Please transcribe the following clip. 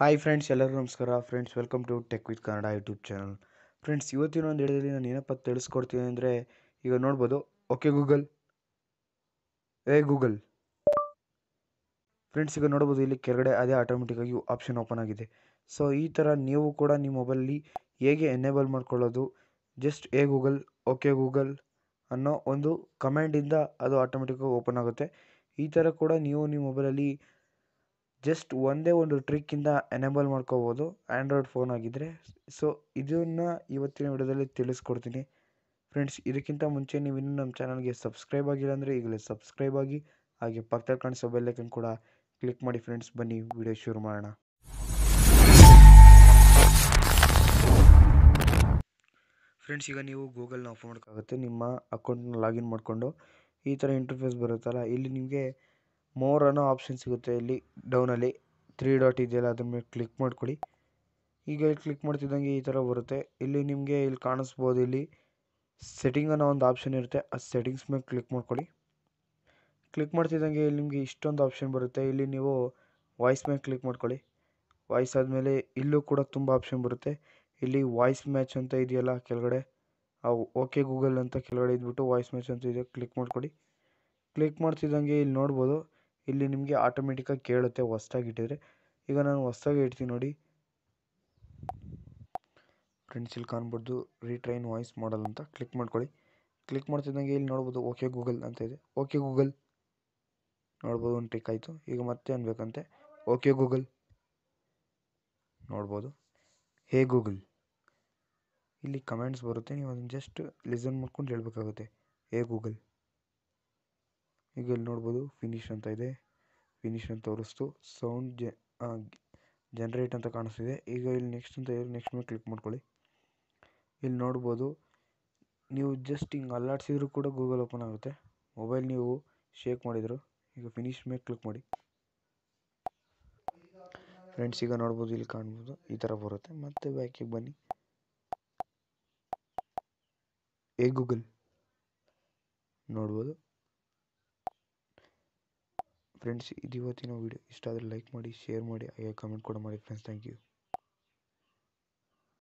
hi friends ಎಲ್ಲರೂ ನಮಸ್ಕಾರ friends welcome to tech with Kannada YouTube channel friends ಇವತ್ತಿನ ಒಂದು ಹಿಡಿದಲ್ಲಿ ನಾನು ಏನಪ್ಪ ತಿಳಿಸ್ಕೊಡ್ತೀನಿ ಅಂದರೆ ಈಗ ನೋಡ್ಬೋದು okay Google hey Google friends ಈಗ ನೋಡ್ಬೋದು ಇಲ್ಲಿ ಕೆಳಗಡೆ ಅದೇ ಆಟೋಮೆಟಿಕ್ಕಾಗಿ ಆಪ್ಷನ್ ಓಪನ್ ಆಗಿದೆ ಸೊ ಈ ಥರ ನೀವು ಕೂಡ ನಿಮ್ಮ ಮೊಬೈಲಲ್ಲಿ ಹೇಗೆ ಎನೇಬಲ್ ಮಾಡ್ಕೊಳ್ಳೋದು ಜಸ್ಟ್ ಏ ಗೂಗಲ್ ಓಕೆ ಗೂಗಲ್ ಅನ್ನೋ ಒಂದು ಕಮ್ಯಾಂಡಿಂದ ಅದು ಆಟೋಮೆಟಿಕ್ಕಾಗಿ ಓಪನ್ ಆಗುತ್ತೆ ಈ ಥರ ಕೂಡ ನೀವು ನಿಮ್ಮ ಮೊಬೈಲಲ್ಲಿ ಜಸ್ಟ್ ಒಂದೇ ಒಂದು ಟ್ರಿಕ್ಕಿಂದ ಎನೇಬಲ್ ಮಾಡ್ಕೋಬೋದು ಆ್ಯಂಡ್ರಾಯ್ಡ್ ಫೋನ್ ಆಗಿದ್ದರೆ ಸೊ ಇದನ್ನು ಇವತ್ತಿನ ವಿಡಿಯೋದಲ್ಲಿ ತಿಳಿಸ್ಕೊಡ್ತೀನಿ ಫ್ರೆಂಡ್ಸ್ ಇದಕ್ಕಿಂತ ಮುಂಚೆ ನೀವು ಇನ್ನೂ ನಮ್ಮ ಚಾನಲ್ಗೆ ಸಬ್ಸ್ಕ್ರೈಬ್ ಆಗಿಲ್ಲ ಅಂದರೆ ಈಗಲೇ ಸಬ್ಸ್ಕ್ರೈಬ್ ಆಗಿ ಹಾಗೆ ಪಕ್ಕದಲ್ಲಿ ಕಾಣಿಸೋ ಬೆಲ್ಲಕ್ಕೆ ಕೂಡ ಕ್ಲಿಕ್ ಮಾಡಿ ಫ್ರೆಂಡ್ಸ್ ಬನ್ನಿ ವಿಡಿಯೋ ಶುರು ಮಾಡೋಣ ಫ್ರೆಂಡ್ಸ್ ಈಗ ನೀವು ಗೂಗಲ್ನ ಓಪನ್ ಮಾಡೋಕ್ಕಾಗುತ್ತೆ ನಿಮ್ಮ ಅಕೌಂಟ್ನ ಲಾಗಿನ್ ಮಾಡಿಕೊಂಡು ಈ ಥರ ಇಂಟರ್ಫೇಸ್ ಬರುತ್ತಲ್ಲ ಇಲ್ಲಿ ನಿಮಗೆ ಮೋರ್ ಅನ್ನೋ ಆಪ್ಷನ್ ಸಿಗುತ್ತೆ ಇಲ್ಲಿ ಡೌನಲ್ಲಿ ತ್ರೀ ಡಾಟ್ ಇದೆಯಲ್ಲ ಅದ್ರ ಮೇಲೆ ಕ್ಲಿಕ್ ಮಾಡ್ಕೊಳ್ಳಿ ಈಗ ಇಲ್ಲಿ ಕ್ಲಿಕ್ ಮಾಡ್ತಿದ್ದಂಗೆ ಈ ಥರ ಬರುತ್ತೆ ಇಲ್ಲಿ ನಿಮಗೆ ಇಲ್ಲಿ ಕಾಣಿಸ್ಬೋದು ಇಲ್ಲಿ ಸೆಟ್ಟಿಂಗ್ ಅನ್ನೋ ಒಂದು ಆಪ್ಷನ್ ಇರುತ್ತೆ ಆ ಸೆಟ್ಟಿಂಗ್ಸ್ ಮೇಲೆ ಕ್ಲಿಕ್ ಮಾಡ್ಕೊಳ್ಳಿ ಕ್ಲಿಕ್ ಮಾಡ್ತಿದ್ದಂಗೆ ಇಲ್ಲಿ ನಿಮಗೆ ಇಷ್ಟೊಂದು ಆಪ್ಷನ್ ಬರುತ್ತೆ ಇಲ್ಲಿ ನೀವು ವಾಯ್ಸ್ ಮೇಲೆ ಕ್ಲಿಕ್ ಮಾಡ್ಕೊಳ್ಳಿ ವಾಯ್ಸ್ ಆದಮೇಲೆ ಇಲ್ಲೂ ಕೂಡ ತುಂಬ ಆಪ್ಷನ್ ಬರುತ್ತೆ ಇಲ್ಲಿ ವಾಯ್ಸ್ ಮ್ಯಾಚ್ ಅಂತ ಇದೆಯಲ್ಲ ಕೆಳಗಡೆ ಓಕೆ ಗೂಗಲ್ ಅಂತ ಕೆಳಗಡೆ ಇದ್ಬಿಟ್ಟು ವಾಯ್ಸ್ ಮ್ಯಾಚ್ ಅಂತ ಇದೆ ಕ್ಲಿಕ್ ಮಾಡ್ಕೊಳ್ಳಿ ಕ್ಲಿಕ್ ಮಾಡ್ತಿದ್ದಂಗೆ ಇಲ್ಲಿ ನೋಡ್ಬೋದು ಇಲ್ಲಿ ನಿಮಗೆ ಆಟೋಮೆಟಿಕ್ಕಾಗಿ ಕೇಳುತ್ತೆ ಹೊಸ್ದಾಗಿ ಇಟ್ಟಿದ್ರೆ ಈಗ ನಾನು ಹೊಸ್ದಾಗಿ ಇಡ್ತೀನಿ ನೋಡಿ ಫ್ರೆಂಡ್ಸ್ ಇಲ್ಲಿ ಕಾಣ್ಬೋದು ರೀಟ್ರೈನ್ ವಾಯ್ಸ್ ಮಾಡಲ್ ಅಂತ ಕ್ಲಿಕ್ ಮಾಡ್ಕೊಳ್ಳಿ ಕ್ಲಿಕ್ ಮಾಡ್ತಿದ್ದಂಗೆ ಇಲ್ಲಿ ನೋಡ್ಬೋದು ಓಕೆ ಗೂಗಲ್ ಅಂತ ಇದೆ ಓಕೆ ಗೂಗಲ್ ನೋಡ್ಬೋದು ಒಂದು ಟಿಕ್ ಆಯಿತು ಈಗ ಮತ್ತೆ ಅನ್ಬೇಕಂತೆ ಓಕೆ ಗೂಗಲ್ ನೋಡ್ಬೋದು ಹೇ ಗೂಗಲ್ ಇಲ್ಲಿ ಕಮೆಂಟ್ಸ್ ಬರುತ್ತೆ ನೀವು ಅದನ್ನು ಜಸ್ಟ್ ಲಿಸನ್ ಮಾಡ್ಕೊಂಡು ಹೇಳ್ಬೇಕಾಗುತ್ತೆ ಹೇ ಗೂಗಲ್ ಈಗ ಇಲ್ಲಿ ನೋಡಬಹುದು ಫಿನಿಶ್ ಅಂತ ಇದೆ ಫಿನಿಶ್ ಅಂತ ತೋರಿಸ್ತು ಸೌಂಡ್ ಜೆ ಜನರೇಟ್ ಅಂತ ಕಾಣಿಸ್ತಿದೆ ಈಗ ಇಲ್ಲಿ ನೆಕ್ಸ್ಟ್ ಅಂತ ಇದೆ ನೆಕ್ಸ್ಟ್ ಮೇಲೆ ಕ್ಲಿಕ್ ಮಾಡ್ಕೊಳ್ಳಿ ಇಲ್ಲಿ ನೋಡ್ಬೋದು ನೀವು ಜಸ್ಟ್ ಹಿಂಗೆ ಅಲ್ಲಾಡ್ಸಿದ್ರು ಕೂಡ ಗೂಗಲ್ ಓಪನ್ ಆಗುತ್ತೆ ಮೊಬೈಲ್ ನೀವು ಶೇಕ್ ಮಾಡಿದರು ಈಗ ಫಿನಿಶ್ ಮೇಲೆ ಕ್ಲಿಕ್ ಮಾಡಿ ಫ್ರೆಂಡ್ಸ್ ಈಗ ನೋಡ್ಬೋದು ಇಲ್ಲಿ ಕಾಣ್ಬೋದು ಈ ಥರ ಬರುತ್ತೆ ಮತ್ತೆ ಬ್ಯಾಕಿಗೆ ಬನ್ನಿ ಏ ಗೂಗಲ್ ನೋಡ್ಬೋದು ಫ್ರೆಂಡ್ಸ್ ಇದು ಇವತ್ತಿನ ವೀಡಿಯೋ ಇಷ್ಟ ಆದರೆ ಲೈಕ್ ಮಾಡಿ ಶೇರ್ ಮಾಡಿ ಹಾಗೆ ಕಮೆಂಟ್ ಕೂಡ ಮಾಡಿ ಫ್ರೆಂಡ್ಸ್ ಥ್ಯಾಂಕ್ ಯು